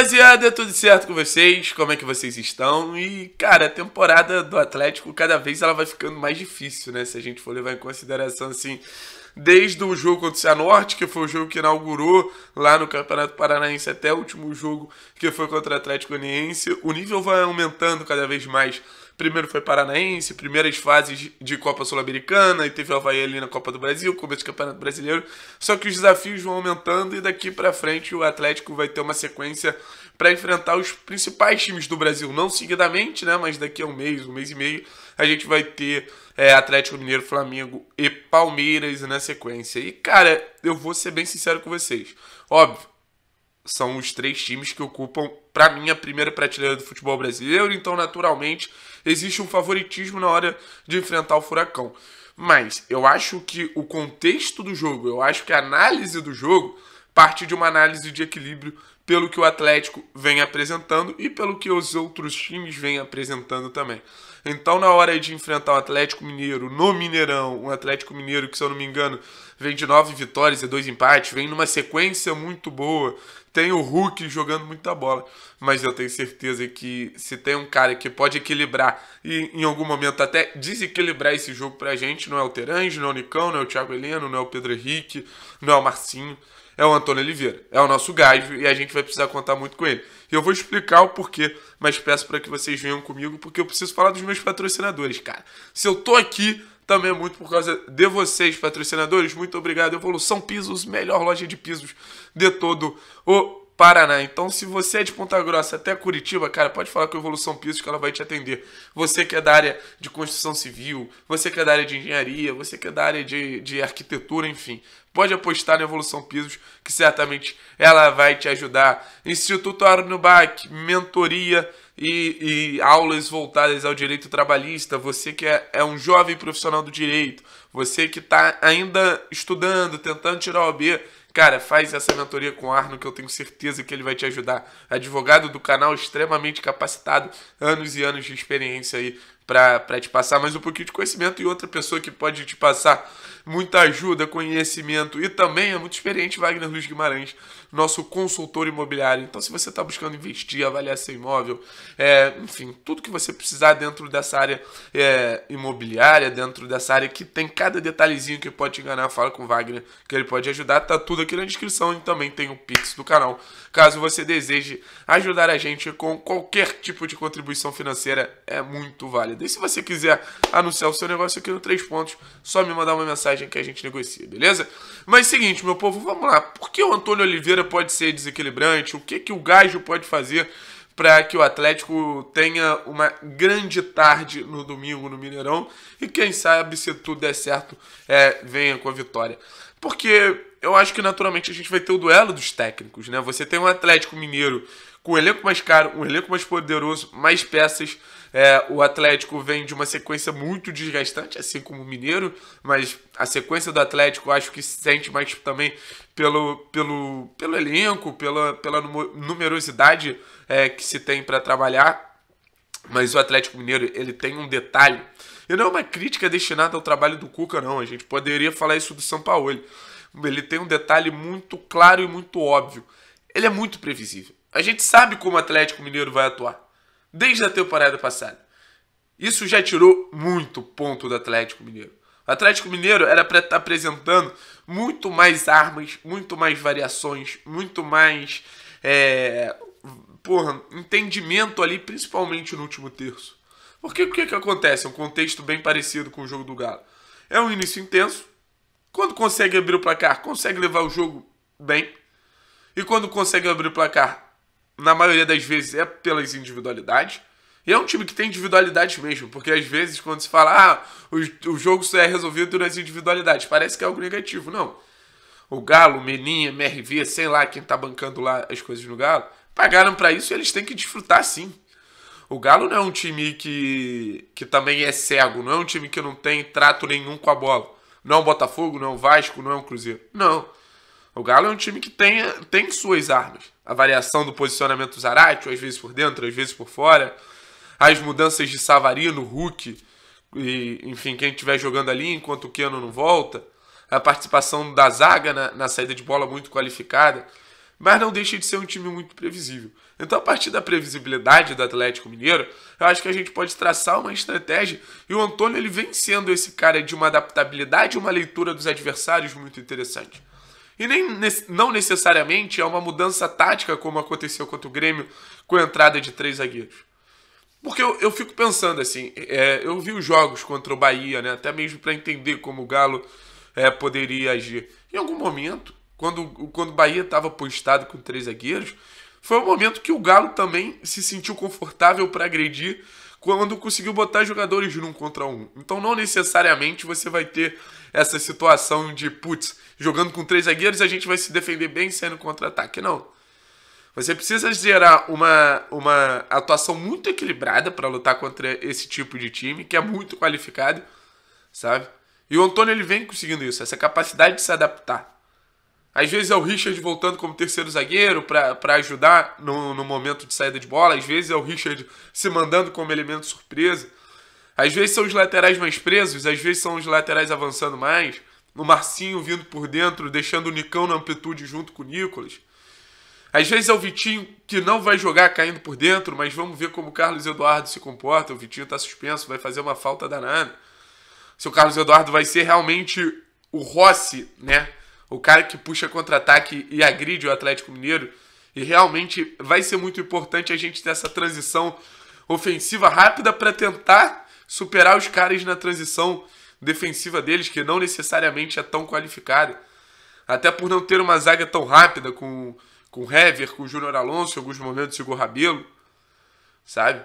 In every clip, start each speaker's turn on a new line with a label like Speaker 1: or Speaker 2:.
Speaker 1: Rapaziada, tudo certo com vocês? Como é que vocês estão? E, cara, a temporada do Atlético, cada vez ela vai ficando mais difícil, né? Se a gente for levar em consideração, assim, desde o jogo contra o Cianorte, que foi o jogo que inaugurou lá no Campeonato Paranaense, até o último jogo que foi contra o Atlético Goianiense, o nível vai aumentando cada vez mais primeiro foi Paranaense, primeiras fases de Copa Sul-Americana, e teve o Havaí ali na Copa do Brasil, começo do Campeonato Brasileiro. Só que os desafios vão aumentando e daqui para frente o Atlético vai ter uma sequência para enfrentar os principais times do Brasil. Não seguidamente, né? Mas daqui a um mês, um mês e meio, a gente vai ter é, Atlético Mineiro, Flamengo e Palmeiras na sequência. E, cara, eu vou ser bem sincero com vocês. Óbvio, são os três times que ocupam para mim, a primeira prateleira do futebol brasileiro, então, naturalmente, existe um favoritismo na hora de enfrentar o Furacão. Mas eu acho que o contexto do jogo, eu acho que a análise do jogo parte de uma análise de equilíbrio pelo que o Atlético vem apresentando e pelo que os outros times vêm apresentando também. Então, na hora de enfrentar o Atlético Mineiro no Mineirão, um Atlético Mineiro que, se eu não me engano, vem de nove vitórias e dois empates, vem numa sequência muito boa. Tem o Hulk jogando muita bola, mas eu tenho certeza que se tem um cara que pode equilibrar e em algum momento até desequilibrar esse jogo pra gente, não é o Terange, não é o Nicão, não é o Thiago Heleno, não é o Pedro Henrique, não é o Marcinho é o Antônio Oliveira, é o nosso gajo e a gente vai precisar contar muito com ele. E eu vou explicar o porquê, mas peço para que vocês venham comigo porque eu preciso falar dos meus patrocinadores, cara. Se eu tô aqui também é muito por causa de vocês, patrocinadores. Muito obrigado, Evolução Pisos, melhor loja de pisos de todo o Paraná. Né? Então, se você é de Ponta Grossa até Curitiba, cara, pode falar com a Evolução Pisos que ela vai te atender. Você que é da área de construção civil, você que é da área de engenharia, você que é da área de, de arquitetura, enfim. Pode apostar na Evolução Pisos, que certamente ela vai te ajudar. Instituto Arnubac, mentoria e, e aulas voltadas ao direito trabalhista. Você que é, é um jovem profissional do direito, você que está ainda estudando, tentando tirar o B, Cara, faz essa mentoria com o Arno que eu tenho certeza que ele vai te ajudar. Advogado do canal extremamente capacitado, anos e anos de experiência aí para te passar mais um pouquinho de conhecimento e outra pessoa que pode te passar muita ajuda, conhecimento e também é muito experiente Wagner Luiz Guimarães, nosso consultor imobiliário. Então, se você está buscando investir, avaliar seu imóvel, é, enfim, tudo que você precisar dentro dessa área é, imobiliária, dentro dessa área que tem cada detalhezinho que pode te enganar, fala com o Wagner, que ele pode ajudar. Tá tudo aqui na descrição e também tem o Pix do canal, caso você deseje ajudar a gente com qualquer tipo de contribuição financeira, é muito válido. E se você quiser anunciar o seu negócio aqui no Três Pontos, só me mandar uma mensagem que a gente negocia, beleza? Mas seguinte, meu povo, vamos lá. Por que o Antônio Oliveira pode ser desequilibrante? O que, que o Gajo pode fazer para que o Atlético tenha uma grande tarde no domingo no Mineirão e quem sabe, se tudo der certo, é, venha com a vitória. Porque eu acho que naturalmente a gente vai ter o duelo dos técnicos, né? Você tem um Atlético Mineiro com um elenco mais caro, um elenco mais poderoso, mais peças é, o Atlético vem de uma sequência muito desgastante, assim como o Mineiro, mas a sequência do Atlético acho que se sente mais também pelo, pelo, pelo elenco, pela, pela numerosidade é, que se tem para trabalhar. Mas o Atlético Mineiro ele tem um detalhe. E não é uma crítica destinada ao trabalho do Cuca, não. A gente poderia falar isso do São Paulo. Ele tem um detalhe muito claro e muito óbvio. Ele é muito previsível. A gente sabe como o Atlético Mineiro vai atuar desde a temporada passada. Isso já tirou muito ponto do Atlético Mineiro. O Atlético Mineiro era para estar tá apresentando muito mais armas, muito mais variações, muito mais é, porra, entendimento ali, principalmente no último terço. Porque o que, que acontece? É um contexto bem parecido com o jogo do Galo. É um início intenso. Quando consegue abrir o placar, consegue levar o jogo bem. E quando consegue abrir o placar, na maioria das vezes é pelas individualidades. E é um time que tem individualidade mesmo, porque às vezes quando se fala, ah, o, o jogo só é resolvido nas individualidades, parece que é algo negativo. Não. O Galo, Meninha, MRV, sei lá quem tá bancando lá as coisas no Galo, pagaram para isso e eles têm que desfrutar sim. O Galo não é um time que, que também é cego, não é um time que não tem trato nenhum com a bola. Não é um Botafogo, não é um Vasco, não é um Cruzeiro. Não. O Galo é um time que tem, tem suas armas a variação do posicionamento do Zarate, às vezes por dentro, às vezes por fora, as mudanças de Savarino, Hulk, e, enfim, quem estiver jogando ali enquanto o Keno não volta, a participação da zaga na, na saída de bola muito qualificada, mas não deixa de ser um time muito previsível. Então, a partir da previsibilidade do Atlético Mineiro, eu acho que a gente pode traçar uma estratégia. E o Antônio ele vem sendo esse cara de uma adaptabilidade e uma leitura dos adversários muito interessante. E nem, não necessariamente é uma mudança tática como aconteceu contra o Grêmio com a entrada de três zagueiros. Porque eu, eu fico pensando assim, é, eu vi os jogos contra o Bahia, né, até mesmo para entender como o Galo é, poderia agir. Em algum momento, quando, quando o Bahia estava postado com três zagueiros, foi o momento que o Galo também se sentiu confortável para agredir quando conseguiu botar jogadores num contra um. Então não necessariamente você vai ter essa situação de, putz, jogando com três zagueiros a gente vai se defender bem saindo contra-ataque. Não. Você precisa gerar uma, uma atuação muito equilibrada para lutar contra esse tipo de time, que é muito qualificado, sabe? E o Antônio ele vem conseguindo isso, essa capacidade de se adaptar. Às vezes é o Richard voltando como terceiro zagueiro para ajudar no, no momento de saída de bola. Às vezes é o Richard se mandando como elemento surpresa. Às vezes são os laterais mais presos, às vezes são os laterais avançando mais. O Marcinho vindo por dentro, deixando o Nicão na amplitude junto com o Nicolas. Às vezes é o Vitinho que não vai jogar caindo por dentro, mas vamos ver como o Carlos Eduardo se comporta. O Vitinho está suspenso, vai fazer uma falta danada. Se o Carlos Eduardo vai ser realmente o Rossi, né? o cara que puxa contra-ataque e agride o Atlético Mineiro. E realmente vai ser muito importante a gente ter essa transição ofensiva rápida para tentar superar os caras na transição defensiva deles, que não necessariamente é tão qualificada. Até por não ter uma zaga tão rápida com, com o Hever, com o Júnior Alonso, em alguns momentos o Igor Rabelo, sabe?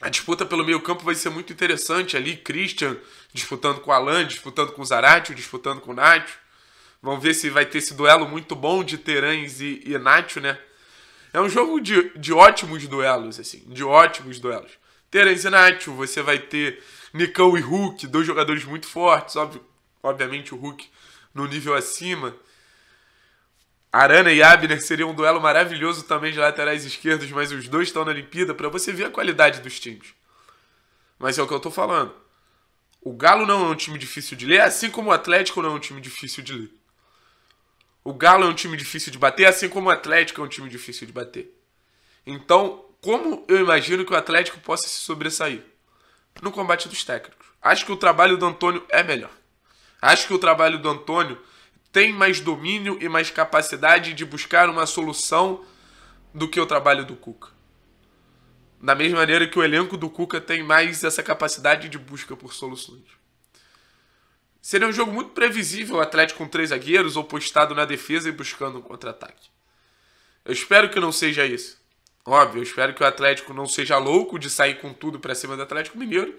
Speaker 1: A disputa pelo meio campo vai ser muito interessante ali, Christian disputando com o Alan, disputando com o Zaratio, disputando com o Nacho. Vamos ver se vai ter esse duelo muito bom de Terãs e, e Nacho, né? É um jogo de, de ótimos duelos, assim, de ótimos duelos. Terãs e Nacho, você vai ter Nicão e Hulk, dois jogadores muito fortes, óbvio, obviamente o Hulk no nível acima. Arana e Abner seria um duelo maravilhoso também de laterais esquerdos, mas os dois estão na Olimpíada para você ver a qualidade dos times. Mas é o que eu tô falando. O Galo não é um time difícil de ler, assim como o Atlético não é um time difícil de ler. O Galo é um time difícil de bater, assim como o Atlético é um time difícil de bater. Então, como eu imagino que o Atlético possa se sobressair? No combate dos técnicos. Acho que o trabalho do Antônio é melhor. Acho que o trabalho do Antônio tem mais domínio e mais capacidade de buscar uma solução do que o trabalho do Cuca. Da mesma maneira que o elenco do Cuca tem mais essa capacidade de busca por soluções. Seria um jogo muito previsível o Atlético com três zagueiros ou postado na defesa e buscando um contra-ataque. Eu espero que não seja isso. Óbvio, eu espero que o Atlético não seja louco de sair com tudo para cima do Atlético Mineiro,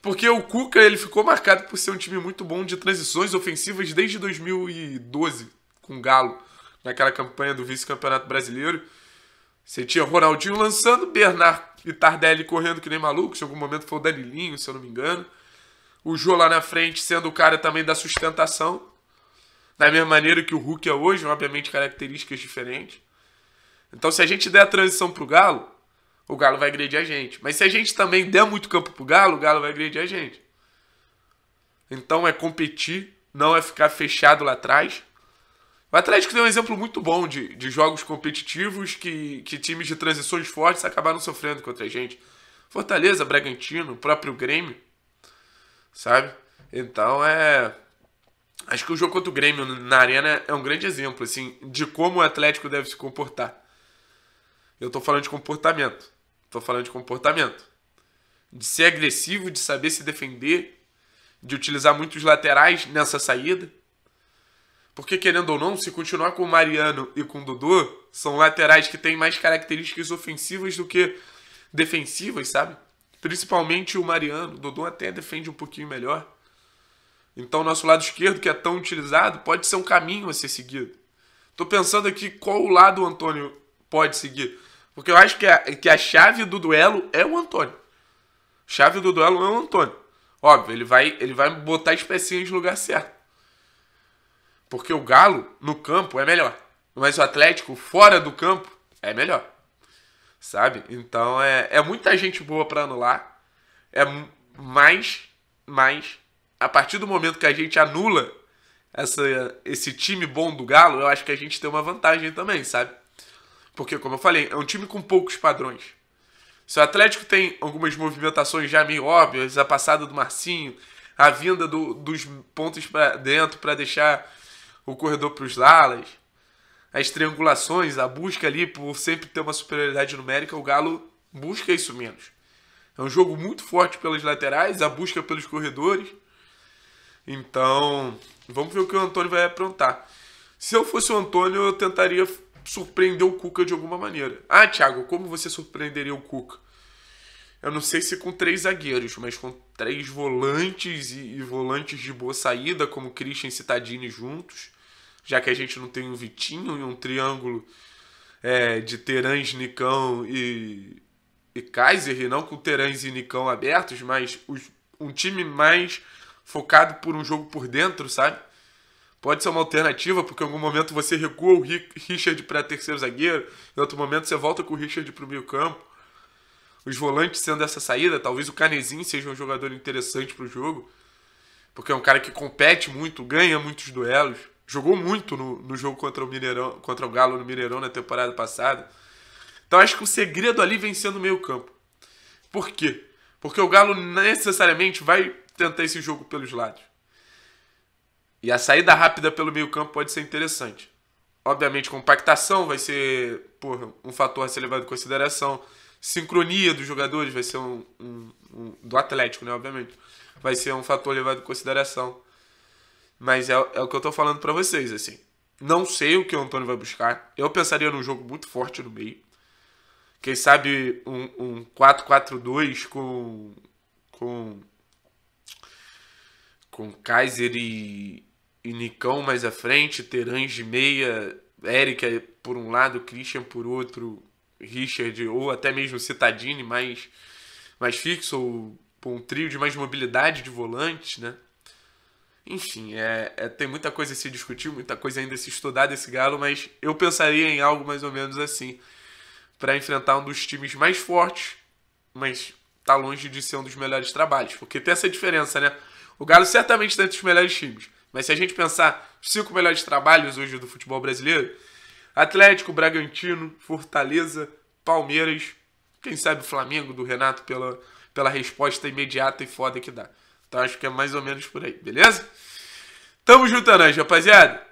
Speaker 1: porque o Cuca ele ficou marcado por ser um time muito bom de transições ofensivas desde 2012 com o Galo, naquela campanha do vice-campeonato brasileiro. Você tinha Ronaldinho lançando, Bernard e Tardelli correndo que nem maluco, em algum momento foi o Danilinho, se eu não me engano. O Jô lá na frente sendo o cara também da sustentação. Da mesma maneira que o Hulk é hoje, obviamente características diferentes. Então se a gente der a transição pro Galo, o Galo vai agredir a gente. Mas se a gente também der muito campo pro Galo, o Galo vai agredir a gente. Então é competir, não é ficar fechado lá atrás. O Atlético tem um exemplo muito bom de, de jogos competitivos que, que times de transições fortes acabaram sofrendo contra a gente. Fortaleza, Bragantino, o próprio Grêmio sabe? Então é. Acho que o jogo contra o Grêmio na Arena é um grande exemplo, assim, de como o Atlético deve se comportar. Eu tô falando de comportamento. Tô falando de comportamento. De ser agressivo, de saber se defender, de utilizar muitos laterais nessa saída. Porque, querendo ou não, se continuar com o Mariano e com o Dudu, são laterais que têm mais características ofensivas do que defensivas, sabe? Principalmente o Mariano. O Dodô até defende um pouquinho melhor. Então, nosso lado esquerdo, que é tão utilizado, pode ser um caminho a ser seguido. Estou pensando aqui qual o lado o Antônio pode seguir. Porque eu acho que a, que a chave do duelo é o Antônio. Chave do duelo é o Antônio. Óbvio, ele vai, ele vai botar as pecinhas no lugar certo. Porque o Galo, no campo, é melhor. Mas o Atlético, fora do campo, é melhor sabe? Então é, é muita gente boa para anular. É mais, mais. A partir do momento que a gente anula essa, esse time bom do Galo, eu acho que a gente tem uma vantagem também, sabe? Porque, como eu falei, é um time com poucos padrões. Se o Atlético tem algumas movimentações já meio óbvias, a passada do Marcinho, a vinda do, dos pontos para dentro para deixar o corredor para os Lalas, as triangulações, a busca ali por sempre ter uma superioridade numérica, o Galo busca isso menos. É um jogo muito forte pelas laterais, a busca pelos corredores. Então, vamos ver o que o Antônio vai aprontar. Se eu fosse o Antônio, eu tentaria surpreender o Cuca de alguma maneira. Ah, Thiago, como você surpreenderia o Cuca? Eu não sei se com três zagueiros, mas com três volantes e, volantes de boa saída, como Christian e Citadini juntos já que a gente não tem um Vitinho e um triângulo é, de Terãs, Nicão e, e Kaiser, e não com Terãs e Nicão abertos, mas os, um time mais focado por um jogo por dentro, sabe? Pode ser uma alternativa, porque em algum momento você recua o Richard para terceiro zagueiro, em outro momento você volta com o Richard para o meio campo. Os volantes sendo essa saída, talvez o Canezinho seja um jogador interessante para o jogo, porque é um cara que compete muito, ganha muitos duelos jogou muito no, no jogo contra o Mineirão, contra o Galo no Mineirão na temporada passada. Então acho que o segredo ali vem sendo o meio-campo. Por quê? Porque o Galo necessariamente vai tentar esse jogo pelos lados. E a saída rápida pelo meio-campo pode ser interessante. Obviamente, compactação vai ser porra, um fator a ser levado em consideração. Sincronia dos jogadores vai ser um, um, um. do Atlético, né? Obviamente. Vai ser um fator levado em consideração. Mas é, é o que eu tô falando para vocês, assim. Não sei o que o Antônio vai buscar. Eu pensaria num jogo muito forte no meio. Quem sabe um, um 4-4-2 com. com. com Kaiser e, e Nicão mais à frente, Terange meia, Erika por um lado, Christian por outro, Richard ou até mesmo Citadini mais, mais fixo, ou um trio de mais mobilidade de volante, né? Enfim, é, é, tem muita coisa a se discutir, muita coisa ainda a se estudar desse Galo, mas eu pensaria em algo mais ou menos assim para enfrentar um dos times mais fortes, mas tá longe de ser um dos melhores trabalhos, porque tem essa diferença, né? O Galo certamente tá entre os melhores times, mas se a gente pensar cinco melhores trabalhos hoje do futebol brasileiro, Atlético, Bragantino, Fortaleza, Palmeiras, quem sabe o Flamengo do Renato pela, pela resposta imediata e foda que dá. Então acho que é mais ou menos por aí, beleza? Tamo juntando, é rapaziada.